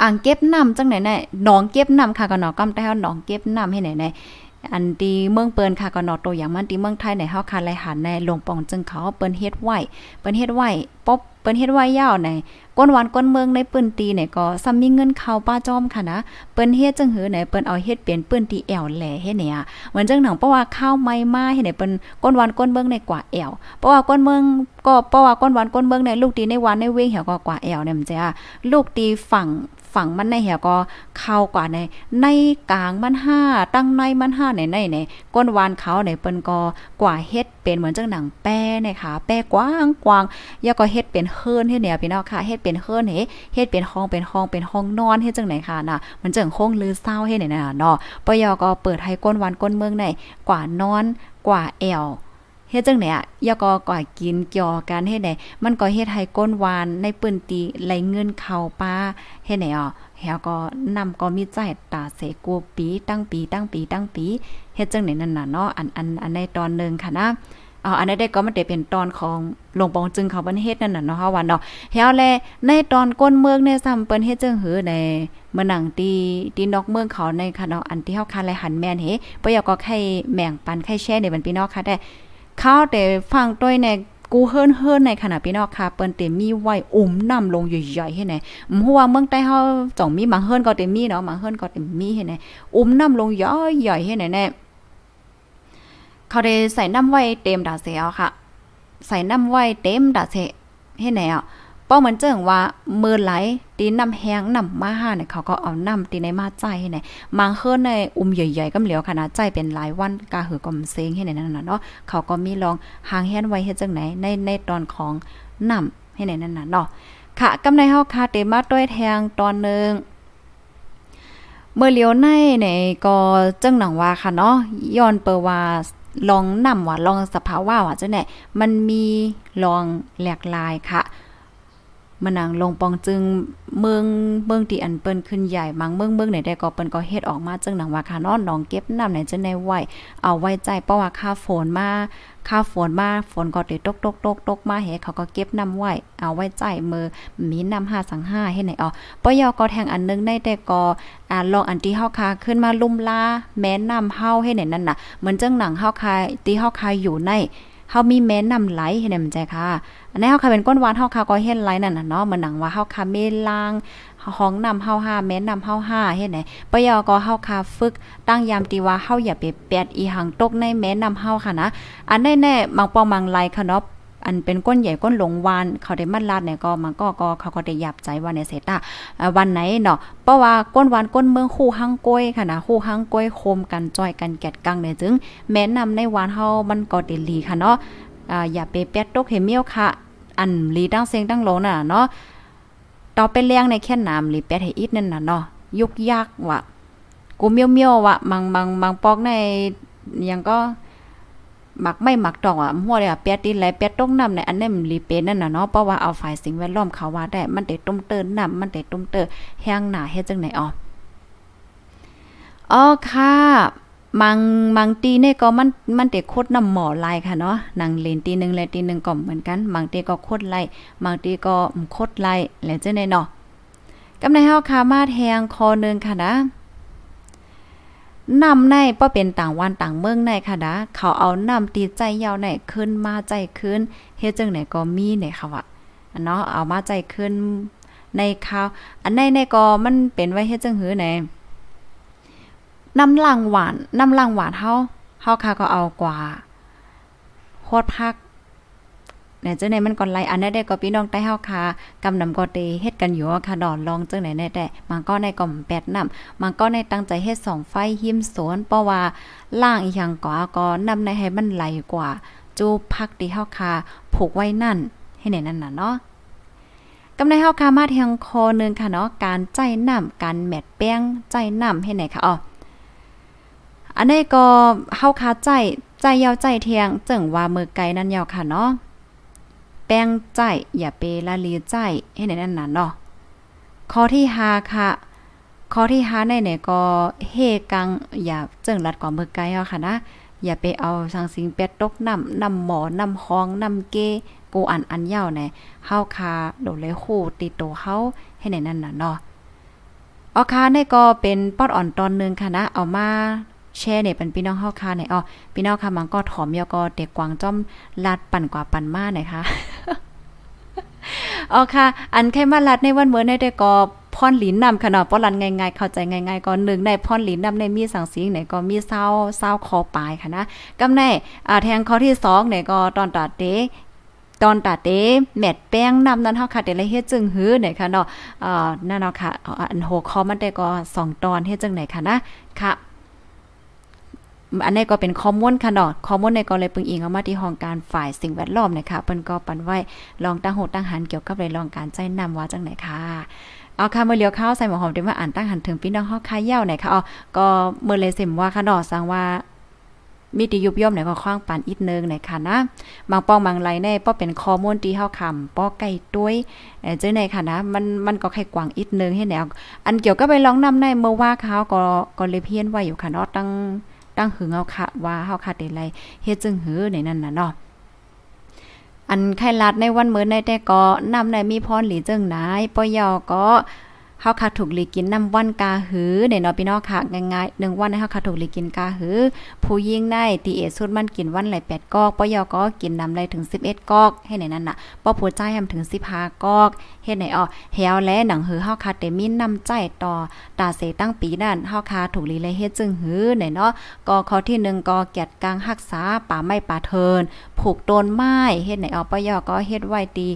อ่างเก็บน้ำจังไหนแน่หนองเก็บน้ำค่ะก็เนองกำแต่หนองเก็บน้ำให้ไหนแน่อันดีเมืองเปิ้นค่ะก็นอตัวอย่างมันดีเมืองไทยในเฮาคาะไหลหันในหลวงปองจึงเขาเปิ้นเฮ็ดไว้เปิ้นเฮ็ดไว้ป๊บเปิ้นเฮ็ดไว้ยาวใน ก้นหวานก้นเมืองในปืนตีเนี่ยก็ซ้มมีเงินเข้าป้าจอมค่ะนะเปิ้นเฮ็ดจังหือไหนเปิ้นเอาเฮ็ดเปลี่ยนปืนตีแอวแหล่เฮ็ดเนี่ยเหมือนจังหนังเพราะว่าข้าวไม่มาเฮ็ดไหนเปิ้นก้นหวานก้นเมืองในกว่าแอวเพราะว่าก้นเมืองก็เพราะว่าก้นหวานก้นเมืองในลูกตีในหวานในเวงเหี่ยวก็กว่าแอวเนี่ยมันจะลูกตีฝั่งฝั่งมันในเหี่ยก็เข้ากว่าในในกลางมันห้าตั้งในมันห้าไหนในไหนก้นวานเขาไหนเปิ้นก็กว่าเฮ็ดเป็นเหมือนจังหนังแป้เนีค่ะแป้กว้างกว้างยาก็เฮ็ดเป็นเฮิร์นเฮ็ดเนี่ยพี่น้องค่ะเฮ็ดเป็นเฮิร์นเฮ็ดเฮ็ดเป็นห้องเป็นห้องเป็นห้องนอนเฮ็ดจังไหนค่ะน่ะมันจังโค้งลือเศร้าเฮ็ดไหนน่ะเนาะปยก็เปิดให้ก้นวานก้นเมืองไหนกว่านอนกว่าแอลเฮ็ดจังไหนอ่ะยาก็ก่อยกินเกี่ยวกันเฮ็ดไหนมันก็เฮ็ดให้ก้นหวานในปืนตีไหลเงินเข้าป้าเฮ็ดไหนอ่ะเฮาก็นำก็มีใจตาเสกูปีตั้งปีตั้งปีตั้งปี เฮ็ดจังไหนนั่นน่ะเนาะ อันอันอันในตอนนึงค่ะนะอ๋ออันนั้นได้ก็มันจะเป็นตอนของหลวงปองจึงเขาเปิ้นเฮ็ดนั่นน่ะเนาะเฮาวันเนาะ เฮาแล ในตอนก้นเมืองในซ้ำเปิ้นเฮ็ดจังหือในเมื่อนังตีตีนอกเมืองเขาในค่ะเนาะ อันที่เฮาคันไหลหันแม่นเฮ้บ่อยากก็ไค่แม่งปันไค่แช่ในบันพี่น้องค่ะได้เข้าแต่ฟังต้วยในกูเฮิรนเฮิรนในขณะพี่นอกค่ะเปิ้นเต็มมีไว้อุ้มนำลงใหญ่ๆให้ไหนมพว่าเมืองใต้เฮาจ่องมีมังเฮิรนก็เต็มมีเนาะมังเฮิรนก็เต็มมีให้ไหนอุ้มนำลงย่อยใหญ่ให้ไหนแน่เขาได้ใส่น้ำไว้เต็มดาเสลค่ะ ใส่น้ำไว้เต็มดาเสให้ไหนอ่ะป้อเหมือนเจิงว่าเมื่อไหลตีนำแห้งนำมาหาเนี่ยเขาก็เอานำตีในมาใจให้เนี่ยมังเฮินในอุ้มใหญ่ ๆก็เหลียวขนาดใจเป็นหลายวันกาหือก็มเซงให้ในนั้นน่ะเนาะเขาก็มีลองหางแฮนไว้เฮ็ดจังไหนในในตอนของนำให้ในนั้นน่ะเนาะค่ะ กำในเฮาค่ะเตมาต้วยแทงตอนนึงเมื่อเลียวในในก็จังหนังว่าค่ะเนาะย้อนเปว่าลองนำว่าลองสภาวะว่าจังไหนมันมีลองหลากหลายค่ะมันางลงปองจึงเมืองเมืองที่อันเปิ้นขึ้นใหญ่ มังเมืองเมืองไหนได้ก็เปิ้นก็เฮ็ดออกมา จึงหนังว่าคาะนอนน้องเก็บน้ำไหนจะในไหวเอาไว้ใจเพราะว่าค่าฝนมาค่าฝนมาฝนก็ติตกตกตกตกมาเฮ็ดเขาก็เก็บน้ำ ไวเอาไว้ใจมือมีน้ำ5สัง5เฮ็ดไหนอ๋อปยอก็แทงอันนึงได้แต่ก็อ่าลองอันที่เฮาคาขึ้นมาลุ่มลาแม้น้ำเฮาให้ดไหนนั่นน่ะเหมือนจังหนังเฮาคาที่เฮาคาอยู่ในเฮามีแม่นำไหลเห็นไหมใจค่ะ อันนี้เฮาค่ะเป็นก้นวานเฮาค่ะก็เฮ็ดไหลนั่นน่ะเนาะมันหนังว่าเฮาค่ะเมลาง ห้องนำเฮาห้าแม่นำเฮาห้าเฮ็นไหนปยอก็เฮาค่ะฝึกตั้งยามตีว่าเฮาอย่าไปแปดอีหังตกในแม่นำเฮาค่ะนะ อันแน่ๆบางปองบางไหลค่ะเนาะอันเป็นก้นใหญ่ก้นหลงวานเขาได้มัดลาดเนี่ยก็มันก็ก็เขาก็ได้หยับใจว่าในเซตาวันไหนเนาะเพราะว่าก้นวานก้นเมืองคู่ห้างก้วยค่ะนะคู่ห้างก้วยโคมกันจอยกันแกดกังเนี่ยจึง แม้นำในวานเฮามันก็เดลีค่ะเนาะอย่าไปแป๊ดตกเฮเมียวค่ะ อันลีดั้งเซงดั้งหลน่ะเนาะต่อเป็นเลี้ยงในแค่น้ำหรือแป๊ดให้อิดนั่นน่ะเนาะยุกยากว่ะกูเมียวเมียวว่ะมังมังมังปอกในยังก็หมักไม่หมักตองอ่ะหัวเลยอ่ะเปียดดินไหลเปียดต้งน้ำในอันนี้มันรีเป็นนั่นน่ะเนาะเพราะว่าเอาฝ่ายสิ่งแวดล้อมเขาว่าได้มันแต่ต้มเตินน้ำมันแต่ต้มเตอแห้งหนาเฮ็ดจังไหนอ๋ออ๋อค่ะ มังมังตีเนี่ยก็มันมันเด็กโคตรนำหมอลายค่ะเนาะนางเลนตีหนึ่งและตีหนึ่งก็เหมือนกันมังตีก็โคตรไล่มังตีก็โคตรไล่แล้วเจ้าหนเนาะกำในเฮาคามาแทงคอหนึ่งค่ะนะน้ำในป้อเป็น ต่างวันต่างเมืองใน ค่ะนะเขาเอา น้ำตีใจ ยาวในขึ้นมาใจขึ้นเฮ็ดจังไหน ก็มีในค่ะวะเนาะเอามาใจขึ้นในข้าวอันในในก็มันเป็นไว้เฮ็ดจังหือในน้ำลังหวานน้ำลังหวานเฮาเฮาค่ะ ก็เอากว่าโคตรพักเนี่ยเจ้าไหนมันก่อนไล่อันนั้นได้ก็พี่น้องใต้เฮาคากำนำก็เตเฮ็ดกันอยู่ค่ะ ดอนลองเจ้าไหนแน่แต่ มันก็ในกล่อมแปดนํำมันก็ในตั้งใจเฮ็ดสองไฟหิมสวนเพราะว่าล่างอีอยางก็ก็นำในให้มันไหลกว่า จูพักดีเฮาคาผูกไว้นั่น ให้ไหนนั่นน่ะเนาะกำนในเฮาคามาเทียงคอนึงค่ะเนาะ การใจน้ำการแมดแป้งใจน้ำให้ไหนค่ะอ๋ออันนี้ก็เฮาคาใจใจยาวใจเทียง จึงว่ามือไกลนั่นยาวค่ะเนาะแป้งใจอย่าเปละลีใจให้ในนั้นน่ะเนาะข้อที่5ค่ะข้อที่5ในหนไหนก็เฮกัง อย่าเจิงรัดก่อเมือไกลเอาค่ะนะ อย่าไปเอาสังสิงเป็ดตกน้ำน้ำหมอน้ำห้องน้ำเกกูอันอันยาวไหนเฮาคาโดนเลยคู่ติโตเฮาให้ในนั้นน่ะเนาะอ๋อค่ะในก็เป็นปอดอ่อนตอนนึงค่ะนะเอามาแช่เนี่ยเป็นพี่น้องเฮาค่ะี่นอ๋อพี่น้องค่ะมังก็ถอมเยอกอเด็กกวางจ้อมลาดปั่นกว่าปั่นมาหน่อยค่ะอ๋อค่ะ อันแค่มาลัดในวันเมื่อในได้ก็ พ่อนหลินนำขนาดป้อลันง่ายๆเข้าใจง่ายๆก่อนหนึ่งในพ่อนหลินนำในมีสังสีไหนก็มีเศร้าเศร้าคอปลายค่ะนะกำใน อ่าแทงข้อที่สองไหนก็ตอนตัดเดตอนตัดเดแมดแป้งนำนั้นเฮาค่ะดต่ละเฮ็ดจึงหือไหนค่ะเนาะ อ่า นั่นเนาะค่ะอันโหคอมันได้ก็สองตอนเฮ็ดจึงไหนค่ะนะ ค่ะอันนี้ก็เป็นคอมมอนค่ะเนาะคอมมอนในกรณีปึงอิงเอามาที่ห้องการฝ่ายสิ่งแวดล้อมนะคะเปิ้นก็ปันไว้ลองตั้งโหดตั้งหันเกี่ยวกับเรืรองการใจนำว่าจังไหนค่ะเอาค่ะเมื่อเลียวข้าวใส่หมูหอมเดี๋ยวมาอ่านตั้งหันถึงพี่น้องฮอาคายเย้าไหนค่ะอ๋อก็เมื่อเลยเสมว่าค่ะเนาะสังว่ามีตียุบย่อมไหนก็คว้างปันอีกนึงไหนค่ะนะบางป้องบางไรแน่ป้อเป็นคอมอนทีเฮาคำป้อไก่ต้วยเจ้าไหนค่ะนะมันมันก็ไข่กว้างอีกนึงให้แนวอันเกี่ยวก็ไปลองนำในเมื่อว่าเขาก็ก็เลยเพี้ยนไว้อยู่ค่ะเนาะตั้งตั้งหืงเอาค่ะว่าเฮาคาะไดไรเฮ็ดจึงหือในนั้นน่ะเนาะ อันไข่ลัดในวันเมื่อในแต่ก็นำในมีพรหลีจึงนายปอยอก็ข้าคาถูกลีกินน้ำวันกาหือเนี่เนาะพี่น้องค่ะง่ายๆหนึ่งวันในข้าคาถูกลีกินกาหือผู้ยิ่งในตีเอสุดมันกินวันไหลแปดกอกปอยอก็กินน้ำไหลถึงสิบเอ็ดกอก ให้ในนั้นน่ะป้อผู้ใจทำถึงสิบห้ากอก เฮ็ดไหนอ๋อเฮวและหนังหือข้าคาเตมินน้ำใจต่อ ตาเสตั้งปีนั่นข้าคาถูกลีเลยเฮ็ดจึงหือเนี่เนาะกอข้อที่หนึ่งกอเกียรติกลางหักษาป่าไม้ป่าเทิน ผูกโดนไม้เฮ็ดไหนอ๋อปอยอก็เฮ็ดไว้ตี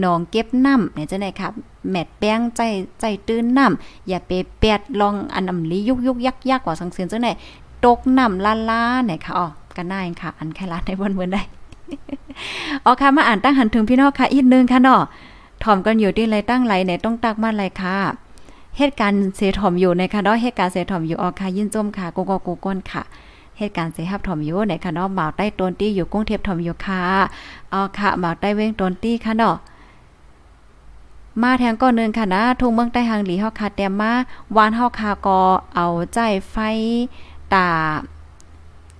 หนองเก็บน้ำเนี่ยจะไหนครับแมดแป้งใจใจตื้นน้ำ อย่าไปแปดลองอันอำลียุกยุกยักยักกว่าสังเสียนจังไหนตกน้ำล้านล้าไหนค่ะอ๋อกันได้ค่ะ อันแค่ล้าในวันเมืออได้อ๋อค่ะมาอ่านตั้งหันถึงพี่น้องค่ะอีกนึงค่ะเนาะถ่อมกันอยู่ที่ไรตั้งไรไหนต้องตักมาไรค่ะเหตุการณ์เสถอมอยู่ในค่ะเนาะเหตุการณ์เสถอมอยู่ออค่ะยิ่นจมค่ะกูกกูก้นค่ะเหตุการณ์เสียหถบถมอยู่ในคะเนาะหมาใต้ต้นตี้อยู่กุ้งเทพยบถมอยู่ค่ะ๋อค่ะหมาใต้เว้งต้นตี้ค่ะเนาะมาแทงก้อนเนินค่ะนะทุ่งเมืองใต้หางหลีเฮาคาแต้มมาวานเฮาคากอเอาใจไฟตา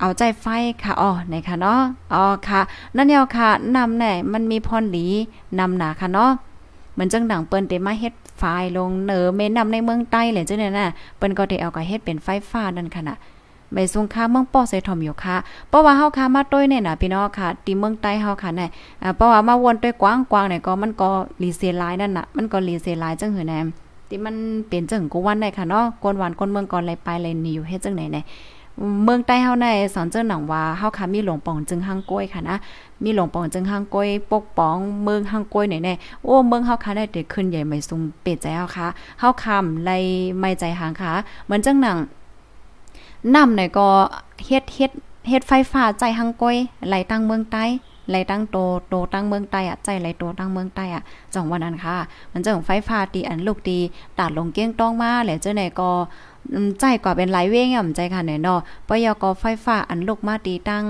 เอาใจไฟค่ะอ๋อในค่ะเนาะอ๋อค่ะนั่นแนวค่ะนำไหนมันมีพรหลีนำหนาค่ะเนาะเหมือนจังดังเปิ้นเตมาเฮ็ดไฟลงเนอเมนำในเมืองใต้แหละจังนั้นน่ะเปิ้นก็ได้เอาก็เฮ็ดเป็นไฟฟ้านั่นค่ะน่ะไปซสูงค่าเมืองป้อใส่ถอมอยู่ค่ะเพราะว่าเฮาค่ะมาต้วยเนี่ยนะพี่น้องค่ะตีเมืองใต้เฮาค่ะเนี่ยเพราะว่ามาวนต้วยกว้างกว้างเนี่ยก็มันก็รีเซลายนั่นน่ะ มันก็รีเซลายจังหือแนมที่มันเป็นจังกูวันได้ค่ะเนาะกวนหวานกวนเมืองก่อนไลยไปไลยนี่อยู่เฮ็ดจังไหนไนเมืองใต้เฮาในสอนเจ้าหนังว่า เฮาค่ะมีหลวงปองจึงห้างก้อยค่ะนะ มีหลวงปองจึงห้างก้อยปกป้อง เมืองห้างก้อยไหนๆโอ้ เมืองเฮาค่ะได้เด็กขึ้นใหญ่ไม่สูงเป็ดใจเฮาค่ะเฮาคำไลไม่ใจหางค่ะเหมือนจังหนังน้ำาไหนก็เฮ็ดเฮ็ดเฮ็ดไฟฟ้าใจหังก้อยไหลตั้งเมืองใต้ไหลตั้งโตโตตั้งเมืองใต้อ่ะใจไหลโตตั้งเมืองใต้อ่ะจองวันนั้นค่ะ มันจะของไฟฟ้าตีอันลูกดีตัดลงเกี้ยงต้องมาแล้วเจ้าไหนก็ใจกว่าเป็นไหลเว้งอ่ะใจค่ะไหนเนาะปยกไฟฟ้าอันลูกมาตีตั้ง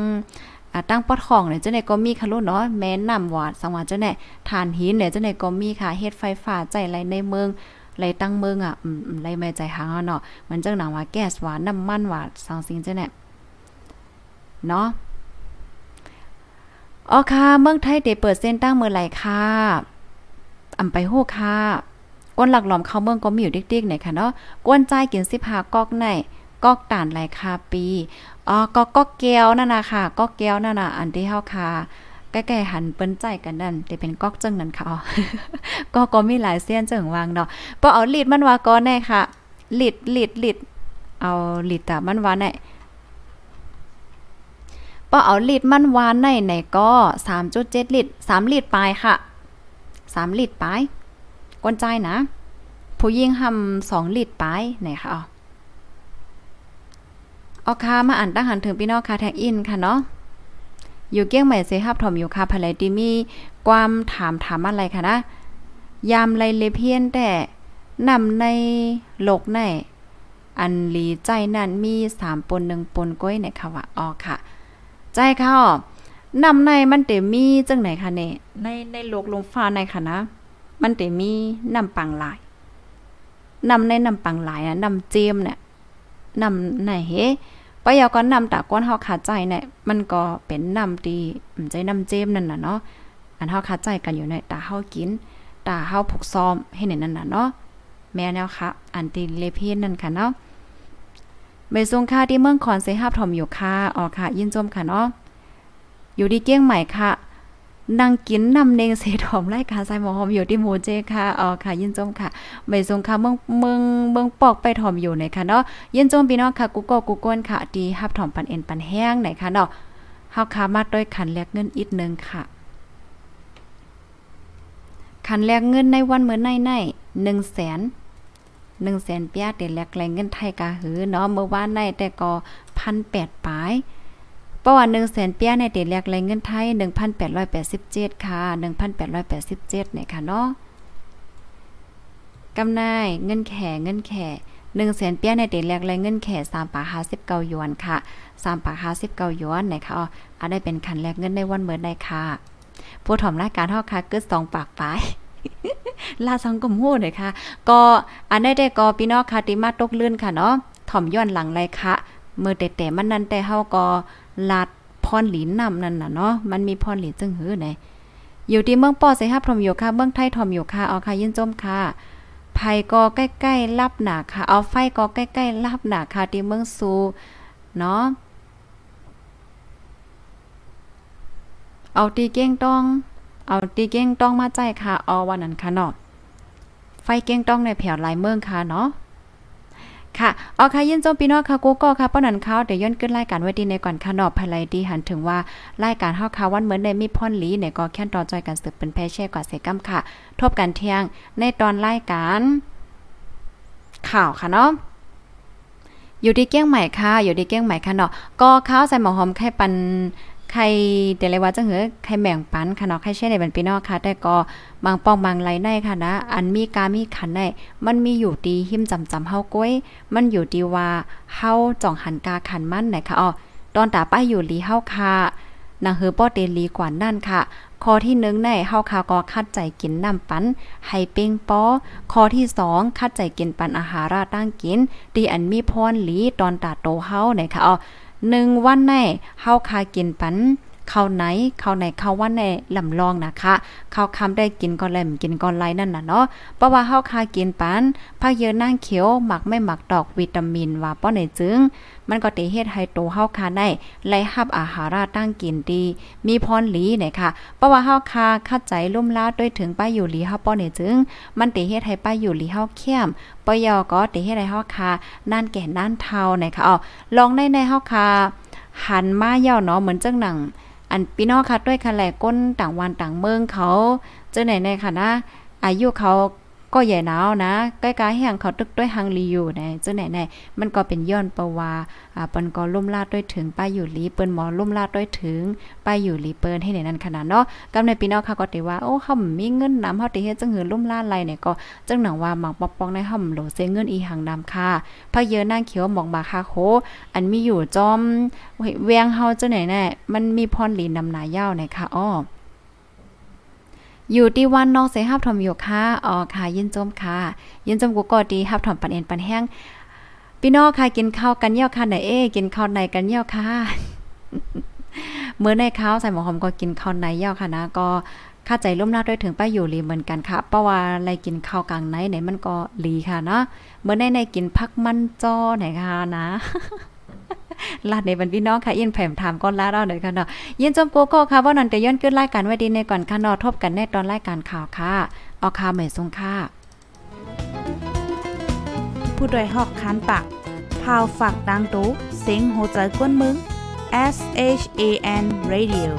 ตั้งปอดของเนี่ยเจ้าไหยก็มีคารุูกเนาะแม้นำหวาดสังวาเจ้าไ่นฐานหินเนี่ยเจ้าไหยก็มีค่ะเฮ็ดไฟฟ้าใจไหลในเมืองไล่ตั้งเมืองอ่ะอืไล่แม่ใจหางเนาะมันจังหนังว่าแก๊สว่าน้ำมันว่าสังสิ่งจังเนี่ยเนาะอ๋อค่ะ เมืองไทยเดเปิดเส้นตั้งเมื่อไรค่ะ อำไปโฮค่ะก้นหลักหลอมเข้าเมืองก็มีอยู่เด็กๆไหนค่ะเนาะก้นใจกินสิบหากอกใน กอกต่านไรค่ะ ปี อ๋อกอกแก้วนั่นนะค่ะ กอกแก้วนั่นนะอันที่เฮาค่ะแก่่หันเปิ้นใจกันนั่นแต่เป็นก๊อกจังนั่นค่ะ ก็ก็มีหลายเสี้ยนจังวางเนาะพอเอาลิดมันว่าก่อนแน่ค่ะลิดลิดลิดเอาลิดตามันว่าแน่พอเอาลิดมันวานหนไหนก็ 3.7 ลิตร3ลิตรปลายค่ะ 3 ลิตรปลายกวนใจนะ ผู้ยิ่งทำสองลิตรปลายไหนค่ะอ๋อเอาค่ะมาอ่านตั้งหันถึงพี่น้องค่ะแท็กอินค่ะเนาะอยู่เกี้ยงใหม่เซฮับถมอยู่ค่ะภายดีมีความถามถามอะไรคะนะ ยามไรเลเพียนแต่นำในโลกในอันลีใจนั้นมีสามปนหนึ่งปนก้อยในค่ะว่าอ๋อค่ะ ใจค่านำในมันเตมีจังไหนคะเนี่ยในในโลกลงฟ้าในค่ะนะ มันเตมีนำปังหลายนำในนำปังหลายอ่ะนำเจียมเนี่ยนำไหนเฮปอยาก็นำตาก้นเฮาขาดใจเนี่ยมันก็เป็นนำดีใจนำเจมนั่นน่ะเนาะอันเฮาขาดใจกันอยู่ในตาเฮากิน ตาเฮาผูกซ้อมให้ในนั่นน่ะเนาะแม่แนวค่ะอันตีเลเพนนั่นค่ะเนาะไปสงค่าที่เมืองคอนเซฮับทอมอยู่ค่ะอ๋อค่ะ ยินจมค่ะเนาะอยู่ดีเกี้ยงใหม่ค่ะนางกินนำเนงเสถอมรล่กาใส่หมอหอมอยู่ที่โมเจค่ะอ๋อค่ะยินจมค่ะใบทรงค่ะเมืองเมืองเมืองปอกไปถอมอยู่ไหนค่ะเนาะยินจมพี่น้องค่ะกูโก้กูก้นค่ะดีฮับถอมปันเอ็นปันแห้งไหนค่ะเนาะเฮาค่ะมาด้วยขันแลกเงินอีกนึงค่ะขันแลกเงินในวันเหมือนในในหนึ่งแสนหนึ่งแสนเปียเดแลกแรงเงินไทยกะหือเนาะเมื่อวานในแต่ก็พันแปดปลายประวัติ1แสนเปียในเดแลกไรเงินไทย 1887 ค่ะ 1887เนี่ยค่ะเนาะกำนายเงินแข่เงินแข่หนึ่งแสนเปี้ยในเดนแรกแรเงินแข่สามปากหาสิบเกาหยวนค่ะสามปากหาสิบเกาหยวนนะคะอ๋ออาได้เป็นคันแรกเงินได้วันเมื่อได้ค่ะ ผู้ถ่อมรายการทอดค่ะกึศสองปากปลาสังกมู้เ่ยค่ะ ก็อันได้ได้ก็พี่น้องค่ะติมาตกเลื่อนค่ะเนาะถ่อมย้อนหลังไรค่ะ เมื่อแต่แต่มันนั้นแต่เฮาก็ลัดพรหลินนำนั่นน่ะเนาะมันมีพรหลินจึงหือไหนอยู่ที่เมืองป้อใส่ห้าพรมอยู่ค่ะเมืองไทยทอมอยู่ค่ะเอาค่ะยินจมค่ะภัยก็ใกล้ๆรับหนาค่ะเอาไฟก็ใกล้ๆรับหนาค่ะที่เมืองซูเนาะเอาตีเก้งต้อง เอาตีเก้งต้องมาใจค่ะเอาวันนั้นค่ะเนาะไฟเก้งต้องในแผ่วลายเมืองค่ะเนาะค่ะเอาค่ะยินจมพี่น้องค่ะกูก็ค่ะป้อนันเขาเดี๋ยวย้อนขึ้นรายการ ไว้ดีใน ก่อน ค่ะนอบภายไดี หันถึงว่ารายการเฮาค่ะวันเหมือนใน มีพ่นหลีในก็แค่นตออจอย กันสืบเป็น แพเช่กว่าเซกัมค่ะ ทบกันเที่ยงในตอนรายการ ข่าวค่ะเนาะอยู่ที่เกี้ยงใหม่ค่ะ อยู่ที่เกี้ยงใหม่ค่ะเนาะก็ข้าวใส่หมอหอมแค่ปันใครเดลิว่าจังเหอใครแม่งปันค่ะเนาะใครเช่นในบันพีนอค่ะแต่ก็บางป้องบางไรได้ค่ะนะอันมีกามีขันได้มันมีอยู่ดีหิมจำจำเฮาก้วยมันอยู่ดีว่าเฮาจ่องหันกาขันมั่นไหนค่ะอ๋อตอนตาป้ายอยู่ลีเฮาค่ะนางเฮอป้อเตลีกว่านั่นค่ะข้อที่หนึ่งในเฮาคากอคัดใจกินน้ำปันให้เป้งป้อข้อที่สองคัดใจกินปันอาหาราตั้งกินดีอันมีพรหลีตอนตาโตเฮาไหนค่ะอ๋อหนึ่งวันแน่เฮาคากินปันเข้าไหนเข้าไหนเข้าว่าแน่ลำลองนะคะเข้าคำได้กินก็แหลมกินก็ไรนั่นน่ะเนาะเพราะว่าเฮาคากินปานผักเยอะนั่งเขียวหมักไม่หมักดอกวิตามินว่าป้อไหนจึงมันก็ติเฮ็ดให้โตเฮาคาได้ไล่รับอาหารตั้งกินดี มีพรหลีเนี่ยค่ะเพราะว่าเฮาคาค้ดใจลุ่มลาด้วยถึงป้าอยู่หลีเฮาป้อไหนจึง มันติเฮ็ดให้ป้าอยู่หลีเฮาเข้มปยอก็ติเฮ็ดให้เฮาคานั่นแก่นั่นเทาเนี่ยค่ะอ๋อลองในในเฮาคา หันมาเย่าเนาะเหมือนจังหนังอันพี่น้องคัดด้วยคันแหลก้นต่างวันต่างเมืองเขา เจอไหนในค่ะนะ อายุเขาก็ใหญ่หนาวนะใกล้ๆแห่งเขาตึกด้วยฮังลีอยู่นะเจ้าไหนๆมันก็เป็นย้อนประวาอ่าเปิ้นก็ล่มลาดด้วยถึงป้าอยู่ลี เปิ้นหมอล่มลาดด้วยถึงป้าอยู่ลี เปิ้นให้ในนั้นขนาดเนาะกำในพี่น้องเขาก็ติว่าโอ้เฮามีเงินนำเฮาติเฮ็ดจังหือล่มลาดไรเนี่ยก็จังหนังว่าหมักปอกปองในเฮาโหลเซเงินอีหังนำค่ะพระเยอนั่งเขียวหมองมาค่ะโคอันมีอยู่จอมเวียงเฮาเจ้าไหนๆมันมีพรหลีนำนายาวนะค่ะอ้ออยู่ที่วันน้องเสียหับทอมอยู่ค่ะอ๋อค่ะ ยินจมค่ะ ยินจมกูก็ดีหับทอมปันเอ็นปันแห้ง พี่น้องค่ะกินข้าวกันเยี่ยวค่ะไหนเอ๊กินข้าวไหนกันเยี่ยวค่ะ เมื่อในข้าวใส่หมอหอมก็กินข้าวไหนเยี่ยวค่ะนะ ก็ข้าใจร่วม้าด้วยถึงป้าอยู่ลีเหมือนกันค่ะเพราะว่าอะไรกินข้าวกลางไหนไหนมันก็ลีค่ะเนาะ เมื่อในในกินพักมันจ้อไหนค่ะนะลาดในบรรพี่น้องค่ะยินแผ่มถามก้อนลาเอาหน่อยค่ะเนาะยินจมโกโก้ค่ะว่านันแต่ย้อนขึ้นรายการไว้ดีในก่อนค่ะนอทบกันแนตอนรายการข่าวค่ะออคาเหม่ทรงค่ะผู้โดยหอกคันปากพาวฝากดังตู้เซ็งโหใจกวนมึง S H A N Radio